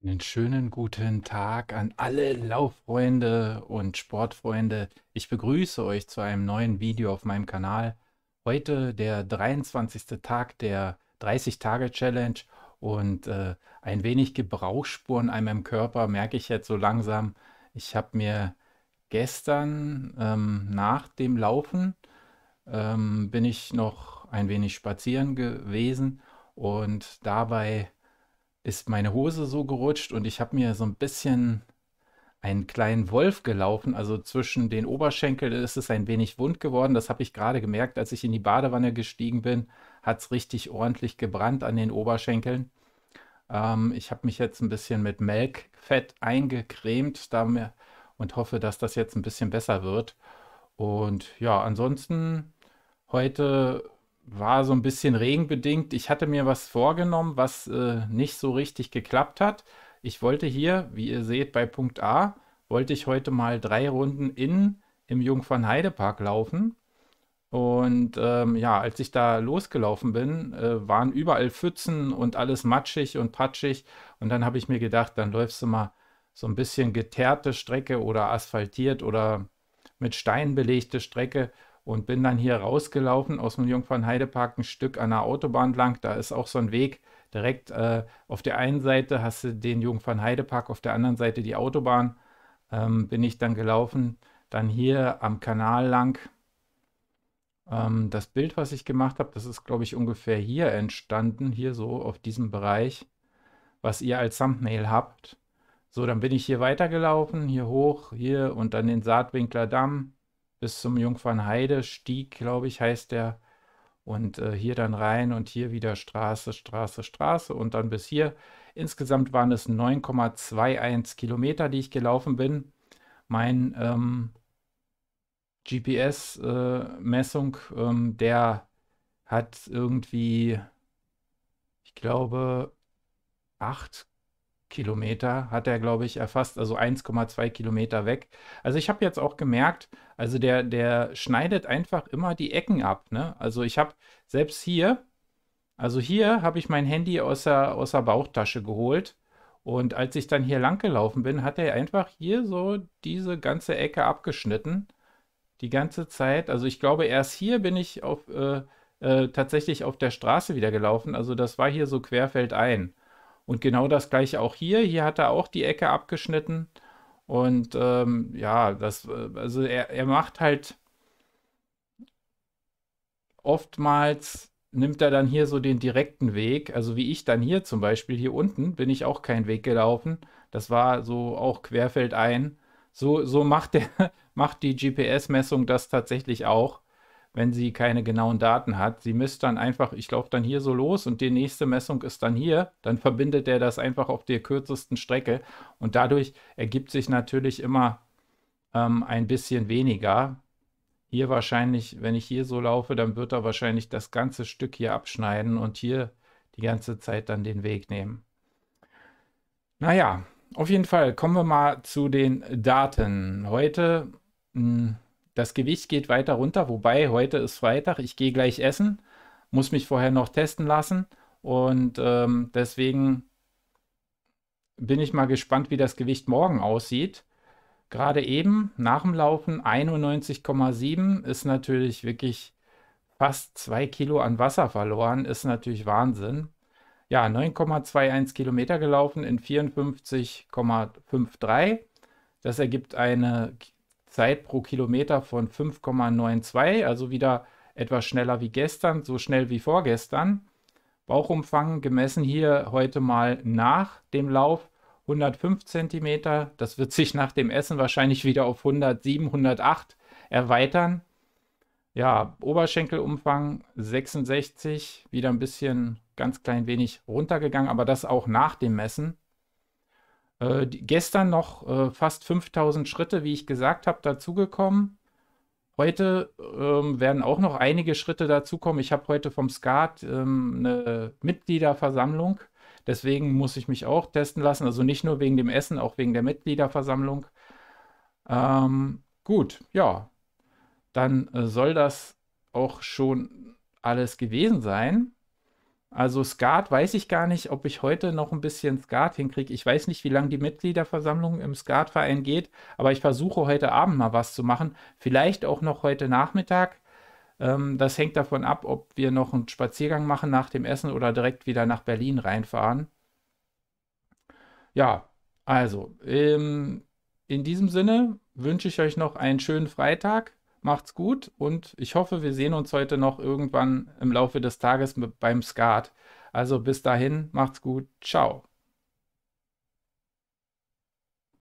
Einen schönen guten Tag an alle Lauffreunde und Sportfreunde. Ich begrüße euch zu einem neuen Video auf meinem Kanal. Heute der 23. Tag der 30-Tage-Challenge und äh, ein wenig Gebrauchsspuren an meinem Körper merke ich jetzt so langsam. Ich habe mir gestern ähm, nach dem Laufen ähm, bin ich noch ein wenig spazieren gewesen und dabei ist meine Hose so gerutscht und ich habe mir so ein bisschen einen kleinen Wolf gelaufen. Also zwischen den Oberschenkeln ist es ein wenig wund geworden. Das habe ich gerade gemerkt, als ich in die Badewanne gestiegen bin. Hat es richtig ordentlich gebrannt an den Oberschenkeln. Ähm, ich habe mich jetzt ein bisschen mit Melkfett eingecremt damit und hoffe, dass das jetzt ein bisschen besser wird. Und ja, ansonsten heute war so ein bisschen regenbedingt. Ich hatte mir was vorgenommen, was äh, nicht so richtig geklappt hat. Ich wollte hier, wie ihr seht, bei Punkt A, wollte ich heute mal drei Runden innen im Jungfernheidepark laufen. Und ähm, ja, als ich da losgelaufen bin, äh, waren überall Pfützen und alles matschig und patschig. Und dann habe ich mir gedacht, dann läufst du mal so ein bisschen geteerte Strecke oder asphaltiert oder mit Stein belegte Strecke und bin dann hier rausgelaufen aus dem Jungfernheidepark ein Stück an der Autobahn lang. Da ist auch so ein Weg direkt äh, auf der einen Seite hast du den Jungfernheidepark, auf der anderen Seite die Autobahn. Ähm, bin ich dann gelaufen, dann hier am Kanal lang. Ähm, das Bild, was ich gemacht habe, das ist, glaube ich, ungefähr hier entstanden, hier so auf diesem Bereich, was ihr als Thumbnail habt. So, dann bin ich hier weitergelaufen, hier hoch, hier und dann den Saatwinkler Damm bis zum Jungfernheide-Stieg, glaube ich, heißt der. Und äh, hier dann rein und hier wieder Straße, Straße, Straße und dann bis hier. Insgesamt waren es 9,21 Kilometer, die ich gelaufen bin. Mein ähm, GPS-Messung, äh, ähm, der hat irgendwie, ich glaube, 8 Kilometer hat er, glaube ich, erfasst, also 1,2 Kilometer weg. Also ich habe jetzt auch gemerkt, also der, der schneidet einfach immer die Ecken ab. Ne? Also ich habe selbst hier, also hier habe ich mein Handy aus der, aus der Bauchtasche geholt. Und als ich dann hier lang gelaufen bin, hat er einfach hier so diese ganze Ecke abgeschnitten. Die ganze Zeit. Also ich glaube, erst hier bin ich auf, äh, äh, tatsächlich auf der Straße wieder gelaufen. Also das war hier so querfeldein. Und genau das gleiche auch hier. Hier hat er auch die Ecke abgeschnitten. Und ähm, ja, das, äh, also er, er macht halt oftmals nimmt er dann hier so den direkten Weg. Also wie ich dann hier zum Beispiel, hier unten bin ich auch keinen Weg gelaufen. Das war so auch querfeldein. So, so macht, der, macht die GPS-Messung das tatsächlich auch wenn sie keine genauen Daten hat. Sie misst dann einfach, ich laufe dann hier so los und die nächste Messung ist dann hier. Dann verbindet er das einfach auf der kürzesten Strecke und dadurch ergibt sich natürlich immer ähm, ein bisschen weniger. Hier wahrscheinlich, wenn ich hier so laufe, dann wird er wahrscheinlich das ganze Stück hier abschneiden und hier die ganze Zeit dann den Weg nehmen. Naja, auf jeden Fall kommen wir mal zu den Daten. Heute mh, hm, das Gewicht geht weiter runter, wobei heute ist Freitag, ich gehe gleich essen, muss mich vorher noch testen lassen und ähm, deswegen bin ich mal gespannt, wie das Gewicht morgen aussieht. Gerade eben nach dem Laufen 91,7 ist natürlich wirklich fast 2 Kilo an Wasser verloren, ist natürlich Wahnsinn. Ja, 9,21 Kilometer gelaufen in 54,53. Das ergibt eine Zeit pro Kilometer von 5,92, also wieder etwas schneller wie gestern, so schnell wie vorgestern. Bauchumfang gemessen hier heute mal nach dem Lauf 105 cm. Das wird sich nach dem Essen wahrscheinlich wieder auf 107, 108 erweitern. Ja, Oberschenkelumfang 66, wieder ein bisschen ganz klein wenig runtergegangen, aber das auch nach dem Messen. Äh, die, gestern noch äh, fast 5000 Schritte, wie ich gesagt habe, dazugekommen. Heute ähm, werden auch noch einige Schritte dazukommen. Ich habe heute vom Skat ähm, eine Mitgliederversammlung. Deswegen muss ich mich auch testen lassen. Also nicht nur wegen dem Essen, auch wegen der Mitgliederversammlung. Ähm, gut, ja. Dann äh, soll das auch schon alles gewesen sein. Also Skat weiß ich gar nicht, ob ich heute noch ein bisschen Skat hinkriege. Ich weiß nicht, wie lange die Mitgliederversammlung im Skatverein geht, aber ich versuche heute Abend mal was zu machen. Vielleicht auch noch heute Nachmittag. Ähm, das hängt davon ab, ob wir noch einen Spaziergang machen nach dem Essen oder direkt wieder nach Berlin reinfahren. Ja, also ähm, in diesem Sinne wünsche ich euch noch einen schönen Freitag macht's gut und ich hoffe, wir sehen uns heute noch irgendwann im Laufe des Tages beim Skat. Also bis dahin, macht's gut, ciao.